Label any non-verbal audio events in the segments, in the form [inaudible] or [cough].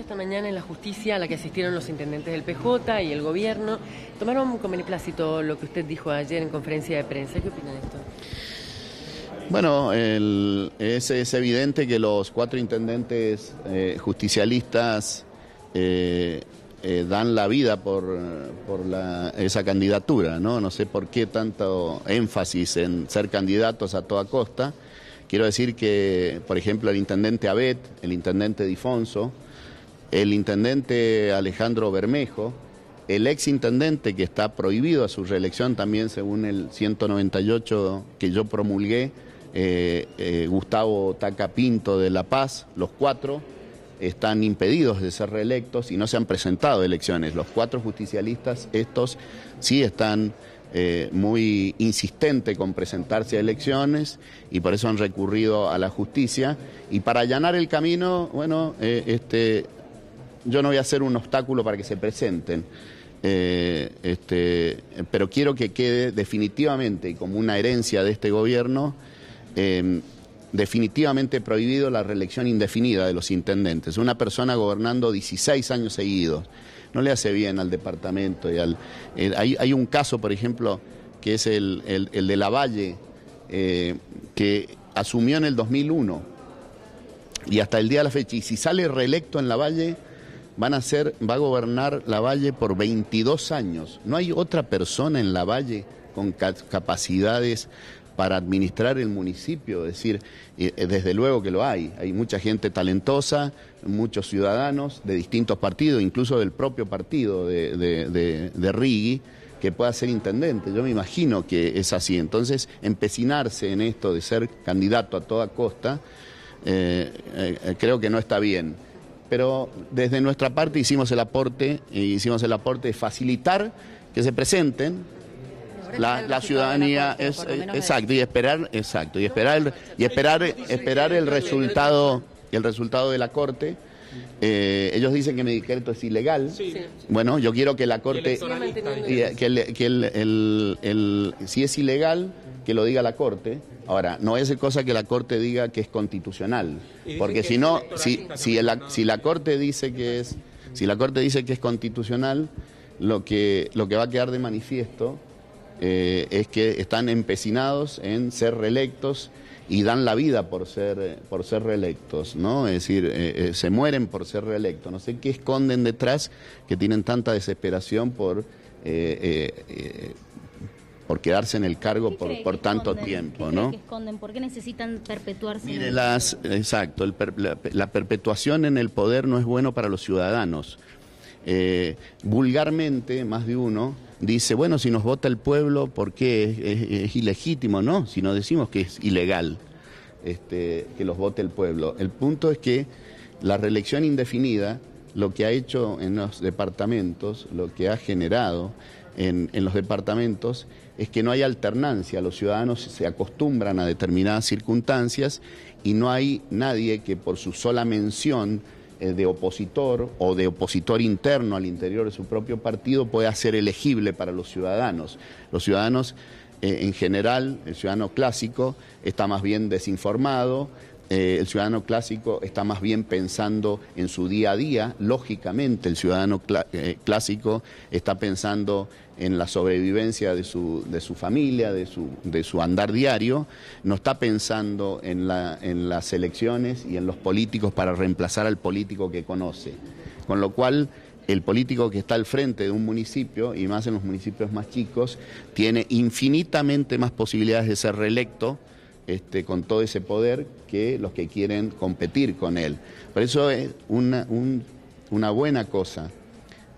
esta mañana en la justicia a la que asistieron los intendentes del PJ y el gobierno. Tomaron con beneplácito lo que usted dijo ayer en conferencia de prensa. ¿Qué opina de esto? Bueno, es, evidente que los cuatro intendentes eh, justicialistas eh, eh, dan la vida por, esa candidatura, ¿no? No sé por qué tanto énfasis en ser candidatos a toda costa. Quiero decir que, por ejemplo, el intendente Abet, el intendente Difonso, el intendente Alejandro Bermejo, el ex intendente que está prohibido a su reelección también según el 198 que yo promulgué, eh, eh, Gustavo Taca Pinto de La Paz, los cuatro están impedidos de ser reelectos y no se han presentado elecciones. Los cuatro justicialistas, estos sí están eh, muy insistentes con presentarse a elecciones y por eso han recurrido a la justicia. Y para allanar el camino, bueno, este, yo no voy a ser un obstáculo para que se presenten. Eh, este, pero quiero que quede definitivamente ...y como una herencia de este gobierno, em, definitivamente prohibido la reelección indefinida de los intendentes. Una persona gobernando 16 años seguidos no le hace bien al departamento. Y al, eh, hay, un caso, por ejemplo, que es el, el, el de Lavalle, eh, que asumió en el 2001 y hasta el día de la fecha, y si sale reelecto en Lavalle van a ser, va a gobernar la Valle por 22 años. No hay otra persona en la Valle con capacidades para administrar el municipio, es decir, eh, eh, desde luego que lo hay, hay mucha gente talentosa, muchos ciudadanos de distintos partidos, incluso del propio partido de, de, de, de Rigui, que pueda ser intendente. Yo me imagino que es así. Entonces, empecinarse en esto de ser candidato a toda costa, eh, creo que no está bien pero desde nuestra parte hicimos el aporte, eh, hicimos el aporte de facilitar que se presenten la, ciudadanía exacto y eh, esperar exacto y esperar y esperar esperar el resultado el resultado de la corte eh, ellos dicen que mi decreto es ilegal. Bueno, yo quiero que la Corte... Que, que el, si es ilegal, que lo diga la Corte. Ahora, no es cosa que la Corte diga que es constitucional, porque si no, si, si, la, si la Corte dice que es, si la Corte dice que es constitucional, lo que, lo que va a quedar de manifiesto eh, es que están empecinados en ser reelectos y dan la vida por ser, por ser reelectos, ¿no? Es decir, eh, eh, se mueren por ser reelectos. No sé qué esconden detrás que tienen tanta desesperación por por quedarse en el cargo por, por tanto tiempo, ¿Qué ¿no? esconden? ¿Por qué necesitan perpetuarse? Mire, en las, exacto, la, perpetuación en el poder no es bueno para los ciudadanos. Eh, vulgarmente, más de uno dice, bueno, si nos vota el pueblo, ¿por qué es, ilegítimo? No, si no decimos que es ilegal este, que los vote el pueblo. El punto es que la reelección indefinida lo que ha hecho en los departamentos, lo que ha generado en, los departamentos es que no hay alternancia, los ciudadanos se acostumbran a determinadas circunstancias y no hay nadie que por su sola mención eh, de opositor o de opositor interno al interior de su propio partido pueda ser elegible para los ciudadanos. Los ciudadanos eh, en general, el ciudadano clásico, está más bien desinformado, eh, el ciudadano clásico está más bien pensando en su día a día, lógicamente el ciudadano eh, clásico está pensando en la sobrevivencia de su, de su familia, de su, de su, andar diario, no está pensando en, la, en las elecciones y en los políticos para reemplazar al político que conoce. Con lo cual, el político que está al frente de un municipio, y más en los municipios más chicos, tiene infinitamente más posibilidades de ser reelecto este, con todo ese poder que los que quieren competir con él. Por eso es una, una buena cosa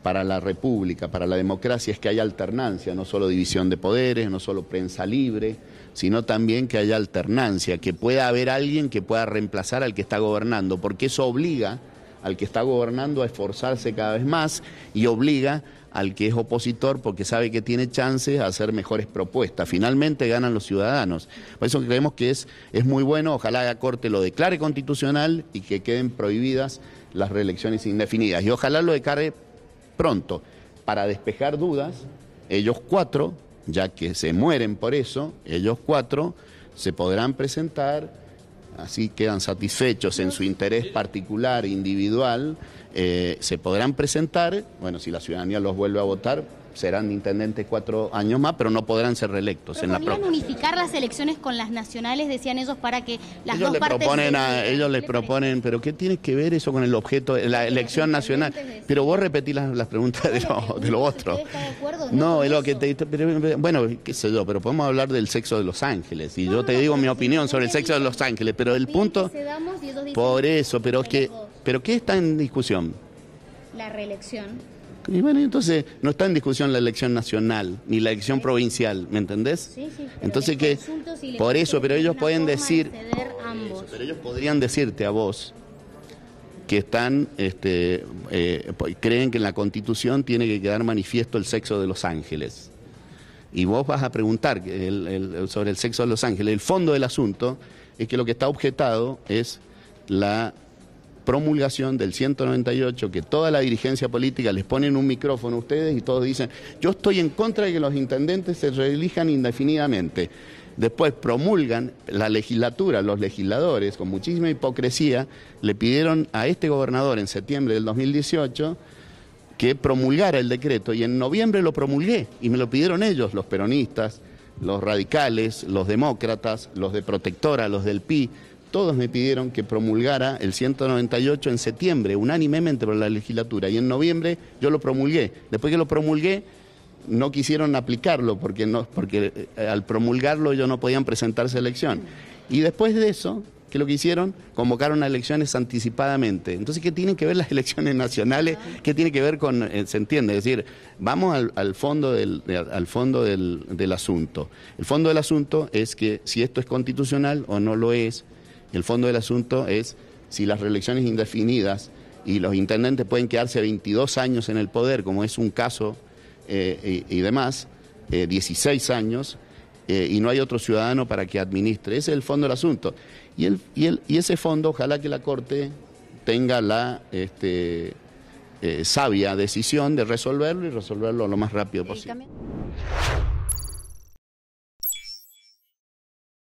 para la república, para la democracia, es que haya alternancia, no solo división de poderes, no solo prensa libre, sino también que haya alternancia, que pueda haber alguien que pueda reemplazar al que está gobernando, porque eso obliga al que está gobernando a esforzarse cada vez más y obliga al que es opositor porque sabe que tiene chances de hacer mejores propuestas. Finalmente ganan los ciudadanos. Por eso creemos que es, es muy bueno, ojalá la Corte lo declare constitucional y que queden prohibidas las reelecciones indefinidas. Y ojalá lo declare pronto, para despejar dudas, ellos cuatro, ya que se mueren por eso, ellos cuatro se podrán presentar así quedan satisfechos en su interés particular, individual, eh, se podrán presentar, bueno, si la ciudadanía los vuelve a votar, serán intendentes cuatro años más, pero no podrán ser reelectos en la unificar las elecciones con las nacionales, decían ellos, para que las dos Proponen ellos les proponen, pero ¿qué tiene que ver eso con el objeto, la elección nacional? Pero vos repetís las, preguntas de lo, de lo otro. No, es lo que te... Pero, bueno, qué sé yo, pero podemos hablar del sexo de Los Ángeles, y yo te digo mi opinión sobre el sexo de Los Ángeles, pero el punto... Por eso, pero es que... ¿Pero qué está en discusión? La reelección. Y bueno, entonces no está en discusión la elección nacional ni la elección provincial, ¿me entendés? Sí, sí. Entonces que por eso, pero ellos pueden decir, pero ellos podrían decirte a vos que están, este, eh, creen que en la Constitución tiene que quedar manifiesto el sexo de los ángeles. Y vos vas a preguntar sobre el sexo de los ángeles. El fondo del asunto es que lo que está objetado es la promulgación del 198 que toda la dirigencia política les ponen un micrófono a ustedes y todos dicen, yo estoy en contra de que los intendentes se reelijan indefinidamente. Después promulgan la legislatura, los legisladores, con muchísima hipocresía, le pidieron a este gobernador en septiembre del 2018 que promulgara el decreto y en noviembre lo promulgué y me lo pidieron ellos, los peronistas, los radicales, los demócratas, los de protectora, los del PI todos me pidieron que promulgara el 198 en septiembre, unánimemente por la legislatura, y en noviembre yo lo promulgué. Después que lo promulgué, no quisieron aplicarlo porque, no, porque eh, al promulgarlo ellos no podían presentarse a elección. Y después de eso, que lo que hicieron, convocaron a elecciones anticipadamente. Entonces, ¿qué tienen que ver las [laughs] elecciones nacionales? ¿Qué tiene que ver con, eh, se entiende? Es decir, vamos al, al fondo, del, al fondo del, del asunto. El fondo del asunto es que si esto es constitucional o no lo es, el fondo del asunto es si las reelecciones indefinidas y los intendentes pueden quedarse 22 años en el poder, como es un caso eh, y, demás, 16 eh, años, eh, y no hay otro ciudadano para que administre. Ese es el fondo del asunto. Y, ese fondo, ojalá que la Corte tenga la este, sabia decisión de resolverlo y resolverlo lo más rápido posible.